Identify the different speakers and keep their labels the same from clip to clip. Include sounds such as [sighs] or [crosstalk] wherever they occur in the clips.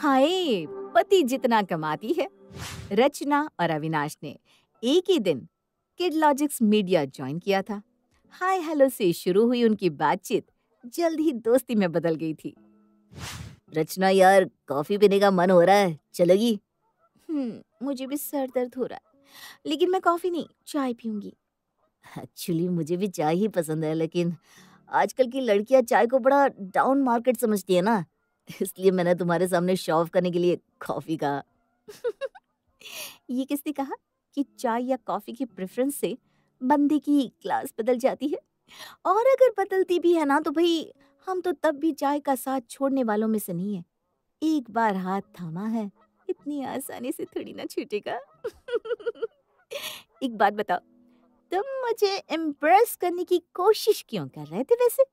Speaker 1: हाय पति जितना कमाती है रचना और अविनाश ने एक ही दिन किड लॉजिक्स मीडिया ज्वाइन किया था हाय हेलो से शुरू हुई उनकी बातचीत जल्द ही दोस्ती में बदल गई थी रचना यार कॉफी पीने का मन हो रहा है चलेगी हम्म, मुझे भी सर दर्द हो रहा है लेकिन मैं कॉफी नहीं चाय पीऊंगी एक्चुअली मुझे भी चाय ही पसंद है लेकिन आजकल की लड़कियां चाय को बड़ा डाउन मार्केट समझती है ना [laughs] इसलिए मैंने तुम्हारे सामने शो करने के लिए कॉफी कहा [laughs] ये किसने कहा कि चाय या कॉफी की प्रेफरेंस से बंदे की क्लास बदल जाती है और अगर बदलती भी है ना तो भाई हम तो तब भी चाय का साथ छोड़ने वालों में से नहीं है एक बार हाथ थामा है इतनी आसानी से थोड़ी ना छूटेगा [laughs] एक बात बताओ तुम मुझे इम्प्रेस करने की कोशिश क्यों कर रहे थे वैसे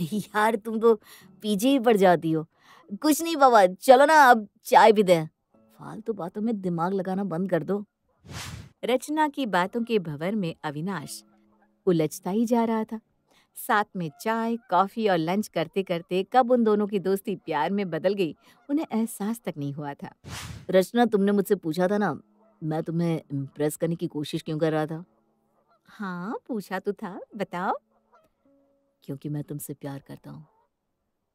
Speaker 1: यार तुम तो पीछे ही पड़ जाती हो कुछ नहीं बाबा चलो ना अब चाय भी दें फालतू बातों में दिमाग लगाना बंद कर दो रचना की बातों के भवर में अविनाश उलझता ही जा रहा था साथ में चाय कॉफ़ी और लंच करते करते कब उन दोनों की दोस्ती प्यार में बदल गई उन्हें एहसास तक नहीं हुआ था रचना तुमने मुझसे पूछा था ना मैं तुम्हें इम्प्रेस करने की कोशिश क्यों कर रहा था हाँ पूछा तो था बताओ क्योंकि मैं तुमसे प्यार करता हूँ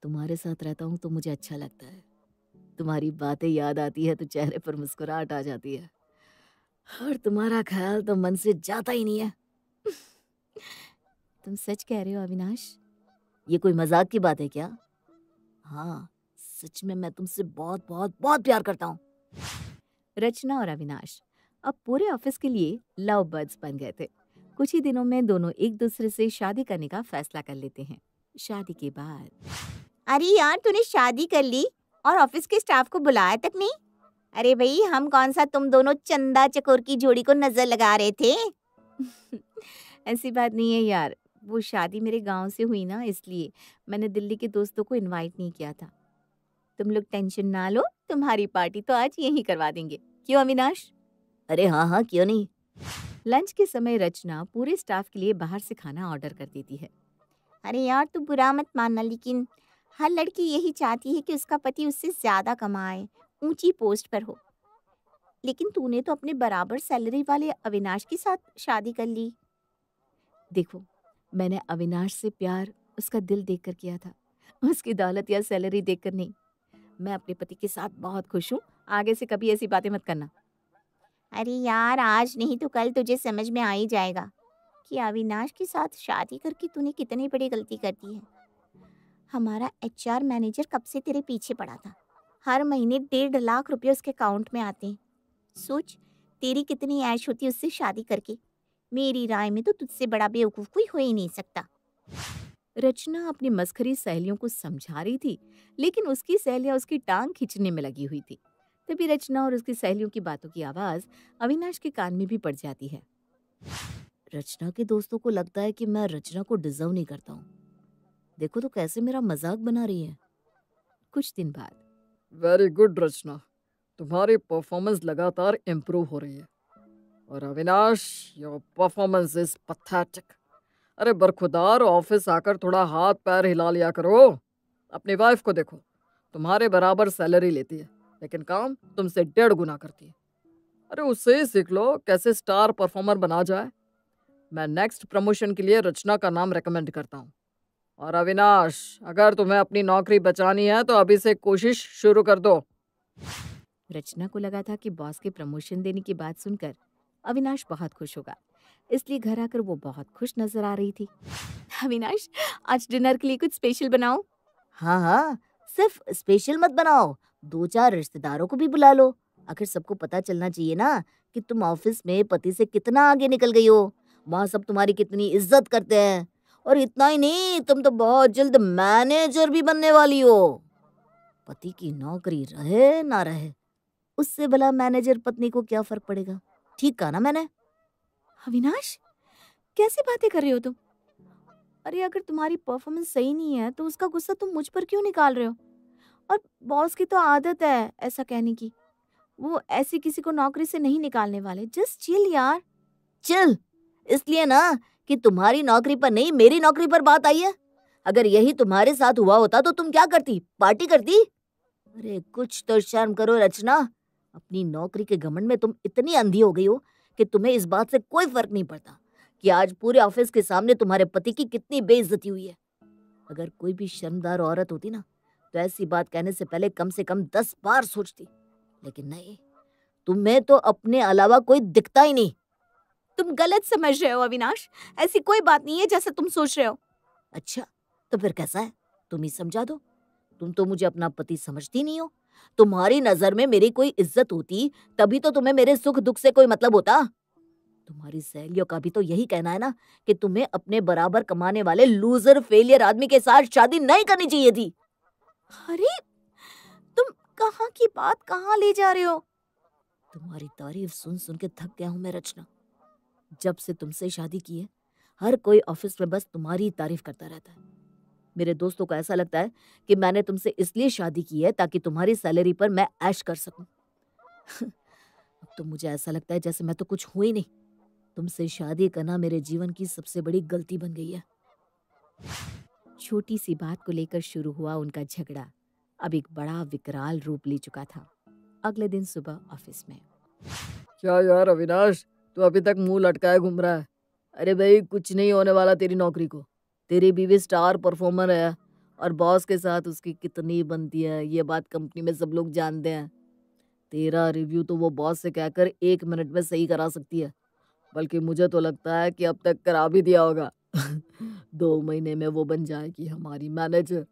Speaker 1: तुम्हारे साथ रहता हूँ तो मुझे अच्छा लगता है तुम्हारी बातें याद आती है तो चेहरे पर मुस्कुराहट आ जाती है और तुम्हारा ख्याल तो मन से जाता ही नहीं है तुम सच कह रहे हो अविनाश ये कोई मजाक की बात है क्या हाँ सच में मैं तुमसे बहुत बहुत बहुत प्यार करता हूँ रचना और अविनाश अब पूरे ऑफिस के लिए लव बर्ड्स बन गए थे कुछ ही दिनों में दोनों एक दूसरे से शादी करने का फैसला कर लेते हैं शादी के बाद अरे यार तूने शादी कर ली और ऑफिस के स्टाफ को बुलाया तक नहीं अरे भाई हम कौन सा तुम दोनों चंदा चकोर की जोड़ी को नजर लगा रहे थे [laughs] ऐसी बात नहीं है यार वो शादी मेरे गांव से हुई ना इसलिए मैंने दिल्ली के दोस्तों को इनवाइट नहीं किया था तुम लोग टेंशन ना लो तुम्हारी पार्टी तो आज यही करवा देंगे क्यों अविनाश अरे हाँ हाँ क्यों नहीं लंच के समय रचना पूरे स्टाफ के लिए बाहर से खाना ऑर्डर कर देती है अरे यार तू बुरा मत मानना लेकिन हर लड़की यही चाहती है कि उसका पति उससे ज़्यादा कमाए ऊंची पोस्ट पर हो लेकिन तूने तो अपने बराबर सैलरी वाले अविनाश के साथ शादी कर ली देखो मैंने अविनाश से प्यार उसका दिल देखकर किया था उसकी दौलत या सैलरी देखकर नहीं मैं अपने पति के साथ बहुत खुश हूँ आगे से कभी ऐसी बातें मत करना अरे यार आज नहीं तो कल तुझे समझ में आ ही जाएगा कि अविनाश के साथ शादी करके तूने कितनी बड़ी गलती कर दी है हमारा एच मैनेजर कब से तेरे पीछे पड़ा था हर महीने डेढ़ लाख रुपये उसके अकाउंट में आते हैं सोच तेरी कितनी ऐश होती उससे शादी करके मेरी राय में तो तुझसे बड़ा बेवकूफ़ कोई हो ही नहीं सकता रचना अपनी मस्खरी सहेलियों को समझा रही थी लेकिन उसकी सहेलियां उसकी टांग खींचने में लगी हुई थी तभी तो रचना और उसकी सहेलियों की बातों की आवाज अविनाश के कान में भी पड़ जाती है रचना के दोस्तों को लगता है कि मैं रचना को डिजर्व नहीं करता हूँ
Speaker 2: देखो तो कैसे मेरा मजाक बना रही है कुछ दिन बाद वेरी गुड रचना तुम्हारी परफॉर्मेंस लगातार इम्प्रूव हो रही है और Avinash your performance is pathetic अरे बरखुदार ऑफिस आकर थोड़ा हाथ पैर हिला लिया करो अपनी वाइफ को देखो तुम्हारे बराबर सैलरी लेती है लेकिन काम तुमसे डेढ़ गुना करती है अरे उसे ही सीख लो कैसे स्टार परफॉर्मर बना जाए मैं नेक्स्ट प्रमोशन के लिए रचना का नाम रेकमेंड करता हूँ और अविनाश अगर तुम्हें अपनी नौकरी बचानी है तो अभी से कोशिश शुरू कर दो रचना को लगा था कि बॉस के प्रमोशन देने की बात सुनकर
Speaker 1: अविनाश बहुत खुश होगा इसलिए घर आकर वो बहुत खुश नजर आ रही थी अविनाश आज डिनर के लिए कुछ स्पेशल बनाओ हाँ हाँ सिर्फ स्पेशल मत बनाओ दो चार रिश्तेदारों को भी बुला लो आखिर सबको पता चलना चाहिए ना कि तुम ऑफिस में पति से कितना आगे निकल गई हो वहाँ सब तुम्हारी कितनी इज्जत करते हैं और इतना ही नहीं तुम तो बहुत जल्द मैनेजर भी बनने वाली हो पति की नौकरी रहे ना रहे उससे भला मैनेजर पत्नी को क्या फर्क पड़ेगा ठीक कहा ना मैंने अविनाश कैसी बातें कर रहे हो तुम अरे अगर तुम्हारी परफॉर्मेंस सही नहीं है तो उसका गुस्सा तुम मुझ पर क्यों निकाल रहे हो और बॉस की तो आदत है ऐसा कहने की वो ऐसे किसी को नौकरी से नहीं निकालने वाले जस्ट चिल यार चिल इसलिए ना कि तुम्हारी नौकरी पर नहीं मेरी नौकरी पर बात आई है अगर यही तुम्हारे साथ हुआ होता तो तुम क्या करती पार्टी करती अरे कुछ तो शर्म करो रचना अपनी नौकरी के घमंड में तुम इतनी अंधी हो गई हो कि तुम्हें इस बात से कोई फर्क नहीं पड़ता कि आज पूरे ऑफिस के सामने तुम्हारे पति की कितनी बेइज्जती हुई है अगर कोई भी शर्मदार औरत होती ना तो ऐसी बात कहने से पहले कम से कम दस बार सोचती लेकिन नहीं तुम्हें तो अपने अलावा कोई दिखता ही नहीं तुम गलत समझ रहे हो अविनाश ऐसी कोई बात नहीं है जैसा तुम सोच रहे हो अच्छा तो फिर कैसा है तुम ही समझा दो तुम तो मुझे अपना पति समझती नहीं हो तुम्हारी नजर में मेरी कोई इज्जत होती तभी तो तुम्हें मेरे सुख दुख से कोई मतलब होता तुम्हारी सहेलियों का भी तो यही कहना है ना कि तुम्हें अपने बराबर कमाने वाले लूजर फेलियर आदमी के साथ शादी नहीं करनी चाहिए थी अरे तुम कहाँ की बात कहाँ ले जा रहे हो तुम्हारी तारीफ सुन सुन के थक गया हूँ मैं रचना जब से तुमसे शादी की है हर कोई ऑफिस में बस तुम्हारी तारीफ करता रहता है मेरे दोस्तों को ऐसा लगता है कि मैंने तुमसे इसलिए शादी की है ताकि तुम्हारी सैलरी पर मैं ऐश कर सकूं अब तो मुझे ऐसा लगता है जैसे मैं तो कुछ हुई नहीं तुमसे शादी करना मेरे जीवन की सबसे बड़ी गलती बन गई है छोटी सी बात को लेकर शुरू हुआ उनका झगड़ा अब एक बड़ा विकराल रूप ले चुका था
Speaker 2: अगले दिन सुबह ऑफिस में क्या यार अविनाश तू अभी तक मुंह लटकाए घूम रहा है अरे भाई कुछ नहीं होने वाला तेरी नौकरी को तेरी बीवी स्टार परफॉर्मर है और बॉस के साथ उसकी कितनी बनती है ये बात कंपनी में सब लोग जानते हैं तेरा रिव्यू तो वो बॉस से कहकर एक मिनट में सही करा सकती है बल्कि मुझे तो लगता है कि अब तक करा भी दिया होगा [laughs] दो महीने में वो बन जाएगी हमारी मैनेजर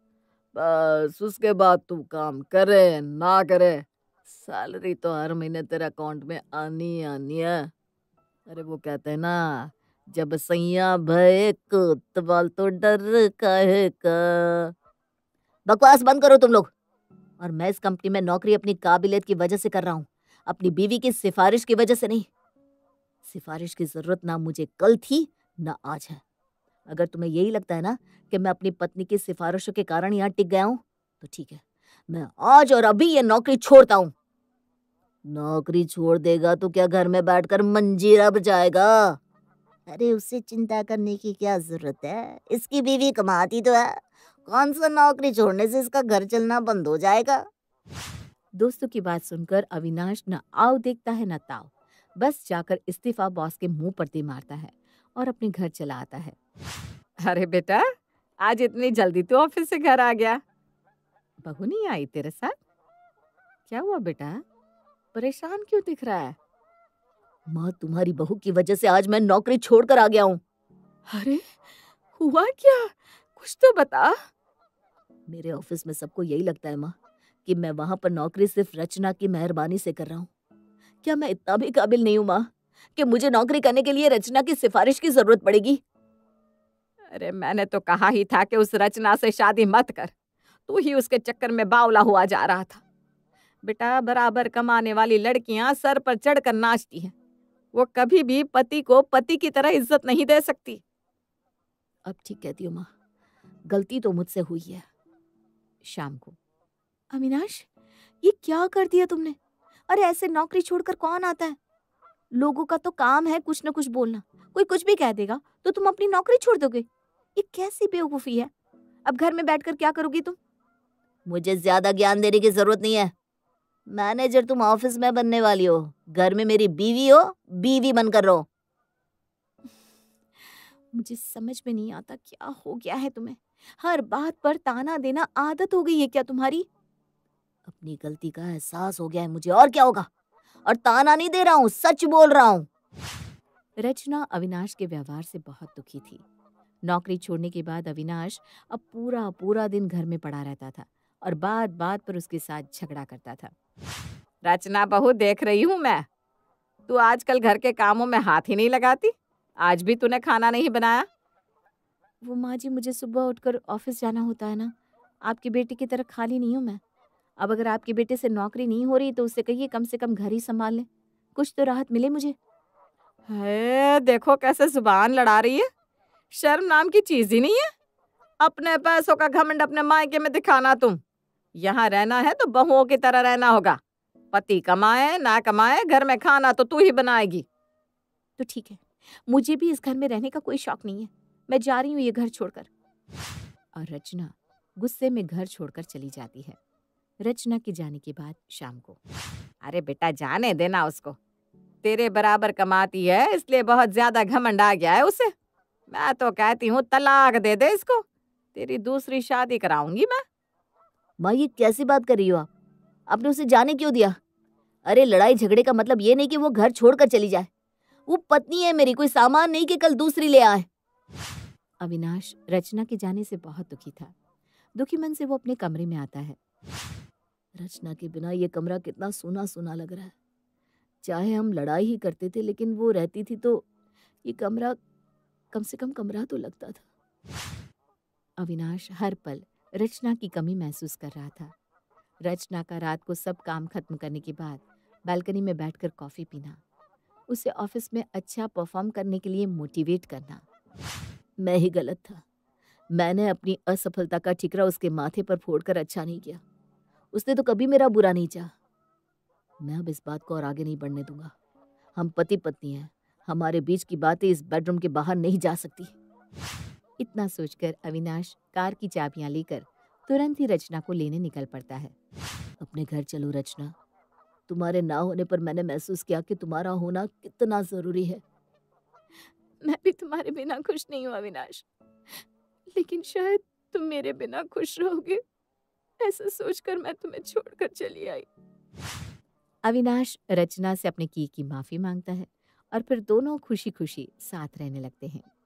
Speaker 2: बस उसके बाद तू काम करे ना करे सैलरी तो हर महीने तेरे अकाउंट में आनी आनी है अरे वो कहते हैं ना जब सैया भय कोतवाल तो डर
Speaker 1: काहे का बकवास बंद करो तुम लोग और मैं इस कंपनी में नौकरी अपनी काबिलियत की वजह से कर रहा हूँ अपनी बीवी की सिफारिश की वजह से नहीं सिफारिश की जरूरत ना मुझे कल थी ना आज है अगर तुम्हें यही लगता है ना कि मैं अपनी पत्नी की सिफारिशों के कारण यहाँ टिक गया हूँ तो ठीक है मैं आज और अभी ये नौकरी छोड़ता हूँ नौकरी छोड़ देगा तो क्या घर में बैठकर अब जाएगा अरे उससे चिंता करने की क्या जरूरत है इसकी बीवी कमाती तो है कौन सा नौकरी छोड़ने से इसका घर चलना बंद हो जाएगा दोस्तों की बात सुनकर अविनाश ना आओ देखता है न ताओ बस जाकर इस्तीफा बॉस के मुंह पर दे मारता है और अपने घर चला आता है अरे बेटा आज इतनी जल्दी तो ऑफिस से घर आ गया बहू नहीं आई तेरे साथ क्या हुआ बेटा परेशान क्यों दिख रहा है माँ तुम्हारी बहू की वजह से आज मैं नौकरी छोड़कर आ गया हूँ अरे हुआ क्या कुछ तो बता मेरे ऑफिस में सबको यही लगता है माँ कि मैं वहां पर नौकरी सिर्फ रचना की मेहरबानी से कर रहा हूँ क्या मैं इतना भी काबिल नहीं हूँ माँ कि मुझे नौकरी करने के लिए रचना की सिफारिश की जरूरत पड़ेगी अरे मैंने तो कहा ही था कि उस रचना से शादी मत कर तू ही उसके चक्कर में बावला हुआ जा रहा था बेटा बराबर कमाने वाली लड़कियां सर पर चढ़कर नाचती हैं वो कभी भी पति को पति की तरह इज्जत नहीं दे सकती अब ठीक कहती हूँ माँ गलती तो मुझसे हुई है शाम को अविनाश ये क्या कर दिया तुमने अरे ऐसे नौकरी छोड़कर कौन आता है लोगों का तो काम है कुछ ना कुछ बोलना कोई कुछ भी कह देगा तो तुम अपनी नौकरी छोड़ दोगे ये कैसी बेवकूफ़ी है अब घर में बैठकर क्या करोगी तुम मुझे ज्यादा ज्ञान देने की जरूरत नहीं है मैनेजर तुम ऑफिस में बनने वाली हो घर में मेरी बीवी हो बीवी बनकर रहो [sighs] मुझे समझ में नहीं आता क्या हो गया है तुम्हें हर बात पर ताना देना आदत हो गई है क्या तुम्हारी अपनी गलती का एहसास हो गया है मुझे और क्या होगा और ताना नहीं दे रहा हूँ सच बोल रहा हूँ रचना अविनाश के व्यवहार से बहुत दुखी थी नौकरी छोड़ने के बाद अविनाश अब पूरा पूरा दिन घर में पड़ा रहता था और बात बात पर उसके साथ झगड़ा करता था रचना बहु देख रही हूँ मैं तू आजकल घर के कामों में हाथ ही नहीं लगाती आज भी तूने खाना नहीं बनाया वो माँ जी मुझे सुबह उठकर ऑफिस जाना होता है ना आपकी बेटी की तरह खाली नहीं हूँ मैं अब अगर आपके बेटे से नौकरी नहीं हो रही तो उससे कहिए कम से कम घर ही संभाल लें कुछ तो राहत मिले मुझे है देखो कैसे जुबान लड़ा रही है शर्म नाम की चीज ही नहीं है अपने पैसों का घमंड अपने मायके में दिखाना तुम यहाँ रहना है तो बहुओं की तरह रहना होगा पति कमाए ना कमाए घर में खाना तो तू ही बनाएगी तो ठीक है मुझे भी इस घर में रहने का कोई शौक नहीं है मैं जा रही हूँ ये घर छोड़कर और रचना गुस्से में घर छोड़कर चली जाती है रचना के जाने के बाद शाम को अरे बेटा जाने देना उसको तेरे बराबर कमाती है इसलिए बहुत ज्यादा घमंड आ गया है उसे मैं तो कहती हूँ तलाक दे दे इसको तेरी दूसरी शादी कराऊंगी मैं माँ ये कैसी बात कर रही हो आप आपने उसे जाने क्यों दिया अरे लड़ाई झगड़े का मतलब ये नहीं कि वो घर छोड़कर चली जाए वो पत्नी है मेरी कोई सामान नहीं कि कल दूसरी ले आए अविनाश रचना के जाने से बहुत दुखी था दुखी मन से वो अपने कमरे में आता है रचना के बिना ये कमरा कितना सोना सोना लग रहा है चाहे हम लड़ाई ही करते थे लेकिन वो रहती थी तो ये कमरा कम से कम कमरा तो लगता था अविनाश हर पल रचना की कमी महसूस कर रहा था रचना का रात को सब काम खत्म करने के बाद बालकनी में बैठकर कॉफ़ी पीना उसे ऑफिस में अच्छा परफॉर्म करने के लिए मोटिवेट करना मैं ही गलत था मैंने अपनी असफलता का ठिकरा उसके माथे पर फोड़कर अच्छा नहीं किया उसने तो कभी मेरा बुरा नहीं चाहा मैं अब इस बात को और आगे नहीं बढ़ने दूंगा हम पति पत्नी हैं हमारे बीच की बातें इस बेडरूम के बाहर नहीं जा सकती इतना सोचकर अविनाश कार की चाबियां लेकर तुरंत ही रचना को लेने निकल पड़ता है अपने घर चलो रचना तुम्हारे ना होने पर मैंने महसूस किया कि तुम्हारा होना कितना जरूरी है मैं भी तुम्हारे बिना खुश नहीं हूँ अविनाश लेकिन शायद तुम मेरे बिना खुश रहोगे ऐसा सोचकर मैं तुम्हें छोड़कर चली आई अविनाश रचना से अपने की की माफी मांगता है और फिर दोनों खुशी खुशी साथ रहने लगते हैं